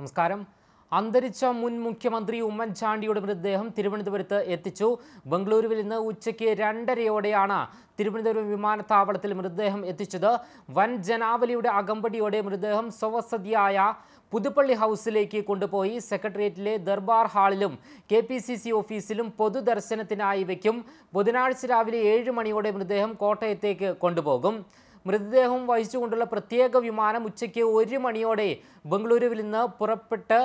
നമസ്കാരം അന്തരിച്ച മുൻ മുഖ്യമന്ത്രി ഉമ്മൻചാണ്ടിയുടെ മൃതദേഹം തിരുവനന്തപുരത്ത് എത്തിച്ചു ബംഗളൂരുവിൽ നിന്ന് ഉച്ചയ്ക്ക് രണ്ടരയോടെയാണ് തിരുവനന്തപുരം വിമാനത്താവളത്തിൽ മൃതദേഹം എത്തിച്ചത് വൻ ജനാവലിയുടെ അകമ്പടിയോടെ മൃതദേഹം സ്വവസതിയായ പുതുപ്പള്ളി ഹൗസിലേക്ക് കൊണ്ടുപോയി സെക്രട്ടേറിയറ്റിലെ ദർബാർ ഹാളിലും കെ പി സി സി ഓഫീസിലും പൊതുദർശനത്തിനായി വയ്ക്കും ബുധനാഴ്ച രാവിലെ ഏഴ് മണിയോടെ മൃതദേഹം കോട്ടയത്തേക്ക് കൊണ്ടുപോകും മൃതദേഹം വഹിച്ചുകൊണ്ടുള്ള പ്രത്യേക വിമാനം ഉച്ചയ്ക്ക് ഒരു മണിയോടെ ബംഗളൂരുവിൽ നിന്ന് പുറപ്പെട്ട്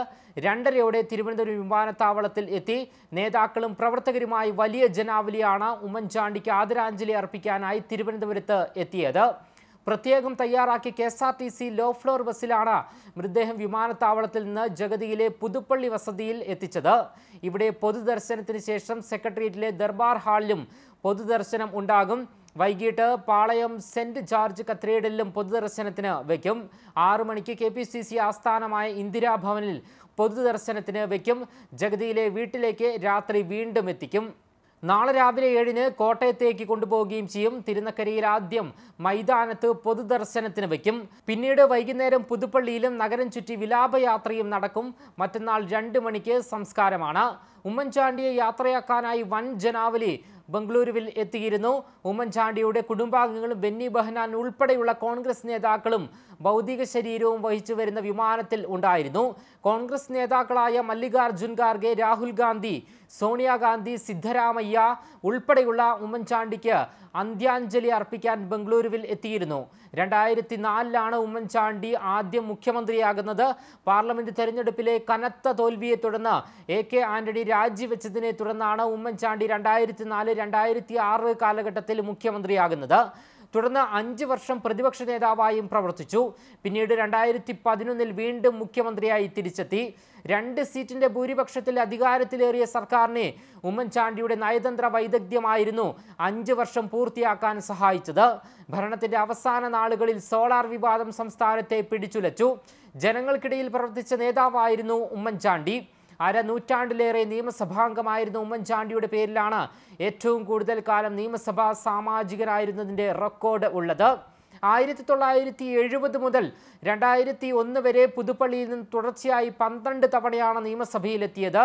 രണ്ടരയോടെ തിരുവനന്തപുരം വിമാനത്താവളത്തിൽ എത്തി നേതാക്കളും പ്രവർത്തകരുമായി വലിയ ജനാവലിയാണ് ഉമ്മൻചാണ്ടിക്ക് ആദരാഞ്ജലി അർപ്പിക്കാനായി തിരുവനന്തപുരത്ത് എത്തിയത് പ്രത്യേകം തയ്യാറാക്കിയ K S R T C low floor ബസ്സിലാണ് മൃതദേഹം വിമാനത്താവളത്തിൽ നിന്ന് ജഗതിയിലെ പുതുപ്പള്ളി വസതിയിൽ എത്തിച്ചത് ഇവിടെ പൊതുദർശനത്തിന് ശേഷം സെക്രട്ടേറിയറ്റിലെ ദർബാർ ഹാളിലും പൊതുദർശനം ഉണ്ടാകും വൈകിട്ട് പാളയം സെന്റ് ജോർജ് കത്തീഡ്രലിലും പൊതുദർശനത്തിന് വയ്ക്കും ആറു മണിക്ക് കെ പി സി സി ആസ്ഥാനമായ ഇന്ദിരാഭവനിൽ പൊതുദർശനത്തിന് വയ്ക്കും ജഗതിയിലെ വീട്ടിലേക്ക് രാത്രി വീണ്ടും എത്തിക്കും നാളെ രാവിലെ ഏഴിന് കോട്ടയത്തേക്ക് കൊണ്ടുപോവുകയും ചെയ്യും തിരുനക്കരയിൽ ആദ്യം മൈതാനത്ത് പൊതുദർശനത്തിന് വയ്ക്കും പിന്നീട് വൈകുന്നേരം പുതുപ്പള്ളിയിലും നഗരം ചുറ്റി വിലാപയാത്രയും നടക്കും മറ്റന്നാൾ രണ്ട് മണിക്ക് സംസ്കാരമാണ് ഉമ്മൻചാണ്ടിയെ യാത്രയാക്കാനായി വൻ ജനാവലി ബംഗളൂരുവിൽ എത്തിയിരുന്നു ഉമ്മൻചാണ്ടിയുടെ കുടുംബാംഗങ്ങളും ബെന്നി ബഹനാൻ ഉൾപ്പെടെയുള്ള കോൺഗ്രസ് നേതാക്കളും ഭൗതിക ശരീരവും വഹിച്ചു വരുന്ന വിമാനത്തിൽ ഉണ്ടായിരുന്നു കോൺഗ്രസ് നേതാക്കളായ മല്ലികാർജുൻ ഖാർഗെ രാഹുൽ ഗാന്ധി സോണിയാഗാന്ധി സിദ്ധരാമയ്യ ഉൾപ്പെടെയുള്ള ഉമ്മൻചാണ്ടിക്ക് അന്ത്യാഞ്ജലി അർപ്പിക്കാൻ ബംഗളൂരുവിൽ എത്തിയിരുന്നു രണ്ടായിരത്തി നാലിലാണ് ഉമ്മൻചാണ്ടി ആദ്യം മുഖ്യമന്ത്രിയാകുന്നത് പാർലമെന്റ് തെരഞ്ഞെടുപ്പിലെ കനത്ത തോൽവിയെ തുടർന്ന് എ കെ ആന്റണി രാജിവെച്ചതിനെ തുടർന്നാണ് ഉമ്മൻചാണ്ടി രണ്ടായിരത്തി നാല് രണ്ടായിരത്തി ആറ് കാലഘട്ടത്തിൽ മുഖ്യമന്ത്രിയാകുന്നത് തുടർന്ന് അഞ്ച് വർഷം പ്രതിപക്ഷ നേതാവായും പ്രവർത്തിച്ചു പിന്നീട് രണ്ടായിരത്തി പതിനൊന്നിൽ വീണ്ടും മുഖ്യമന്ത്രിയായി തിരിച്ചെത്തി രണ്ട് സീറ്റിന്റെ ഭൂരിപക്ഷത്തിൽ അധികാരത്തിലേറിയ സർക്കാരിനെ ഉമ്മൻചാണ്ടിയുടെ നയതന്ത്ര വൈദഗ്ധ്യമായിരുന്നു അഞ്ച് വർഷം പൂർത്തിയാക്കാൻ സഹായിച്ചത് ഭരണത്തിന്റെ അവസാന നാളുകളിൽ സോളാർ വിവാദം സംസ്ഥാനത്തെ പിടിച്ചുലച്ചു ജനങ്ങൾക്കിടയിൽ പ്രവർത്തിച്ച നേതാവായിരുന്നു ഉമ്മൻചാണ്ടി അരനൂറ്റാണ്ടിലേറെ നിയമസഭാംഗമായിരുന്ന ഉമ്മൻചാണ്ടിയുടെ പേരിലാണ് ഏറ്റവും കൂടുതൽ കാലം നിയമസഭാ സാമാജികനായിരുന്നതിൻ്റെ റെക്കോർഡ് ഉള്ളത് ആയിരത്തി തൊള്ളായിരത്തി എഴുപത് മുതൽ രണ്ടായിരത്തി ഒന്ന് വരെ പുതുപ്പള്ളിയിൽ നിന്ന് തുടർച്ചയായി പന്ത്രണ്ട് തവണയാണ് നിയമസഭയിലെത്തിയത്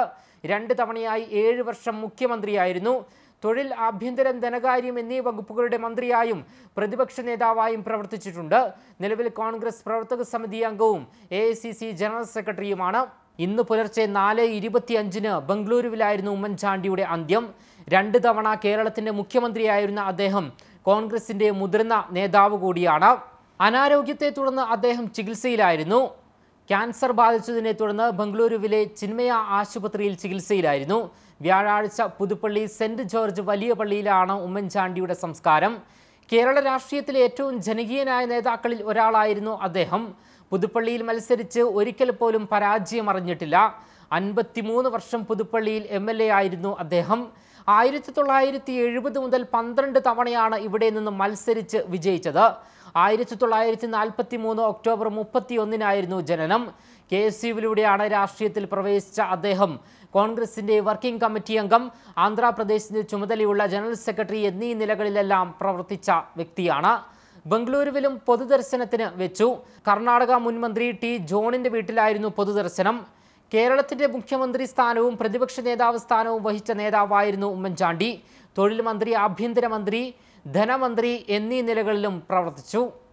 രണ്ട് തവണയായി ഏഴ് വർഷം മുഖ്യമന്ത്രിയായിരുന്നു തൊഴിൽ ആഭ്യന്തരം ധനകാര്യം എന്നീ വകുപ്പുകളുടെ മന്ത്രിയായും പ്രതിപക്ഷ നേതാവായും പ്രവർത്തിച്ചിട്ടുണ്ട് നിലവിൽ കോൺഗ്രസ് പ്രവർത്തക സമിതി അംഗവും എ ജനറൽ സെക്രട്ടറിയുമാണ് ഇന്ന് പുലർച്ചെ നാല് ഇരുപത്തിയഞ്ചിന് ബംഗളൂരുവിലായിരുന്നു ഉമ്മൻചാണ്ടിയുടെ അന്ത്യം രണ്ട് തവണ കേരളത്തിൻ്റെ മുഖ്യമന്ത്രിയായിരുന്ന അദ്ദേഹം കോൺഗ്രസിൻ്റെ മുതിർന്ന നേതാവ് കൂടിയാണ് അനാരോഗ്യത്തെ തുടർന്ന് അദ്ദേഹം ചികിത്സയിലായിരുന്നു ക്യാൻസർ ബാധിച്ചതിനെ തുടർന്ന് ബംഗളൂരുവിലെ ചിന്മയ ആശുപത്രിയിൽ ചികിത്സയിലായിരുന്നു വ്യാഴാഴ്ച പുതുപ്പള്ളി സെൻറ് ജോർജ് വലിയ പള്ളിയിലാണ് ഉമ്മൻചാണ്ടിയുടെ സംസ്കാരം കേരള രാഷ്ട്രീയത്തിലെ ഏറ്റവും ജനകീയനായ നേതാക്കളിൽ ഒരാളായിരുന്നു അദ്ദേഹം പുതുപ്പള്ളിയിൽ മത്സരിച്ച് ഒരിക്കൽ പോലും പരാജയം അറിഞ്ഞിട്ടില്ല അൻപത്തിമൂന്ന് വർഷം പുതുപ്പള്ളിയിൽ എം എൽ എ ആയിരുന്നു അദ്ദേഹം ആയിരത്തി തൊള്ളായിരത്തി എഴുപത് മുതൽ പന്ത്രണ്ട് തവണയാണ് ഇവിടെ നിന്ന് മത്സരിച്ച് വിജയിച്ചത് ആയിരത്തി തൊള്ളായിരത്തി നാൽപ്പത്തി മൂന്ന് ഒക്ടോബർ ഒന്നിനായിരുന്നു ജനനം കെ എസ് യുവിലൂടെയാണ് രാഷ്ട്രീയത്തിൽ പ്രവേശിച്ച അദ്ദേഹം കോൺഗ്രസിന്റെ വർക്കിംഗ് കമ്മിറ്റി അംഗം ആന്ധ്രാപ്രദേശിന്റെ ചുമതലയുള്ള ജനറൽ സെക്രട്ടറി എന്നീ നിലകളിലെല്ലാം പ്രവർത്തിച്ച വ്യക്തിയാണ് ബംഗളൂരുവിലും പൊതുദർശനത്തിന് വെച്ചു കർണാടക മുൻ മന്ത്രി ടി ജോണിന്റെ വീട്ടിലായിരുന്നു പൊതുദർശനം കേരളത്തിന്റെ മുഖ്യമന്ത്രി സ്ഥാനവും പ്രതിപക്ഷ നേതാവ് സ്ഥാനവും വഹിച്ച നേതാവായിരുന്നു ഉമ്മൻചാണ്ടി തൊഴിൽ മന്ത്രി ആഭ്യന്തരമന്ത്രി ധനമന്ത്രി എന്നീ നിലകളിലും പ്രവർത്തിച്ചു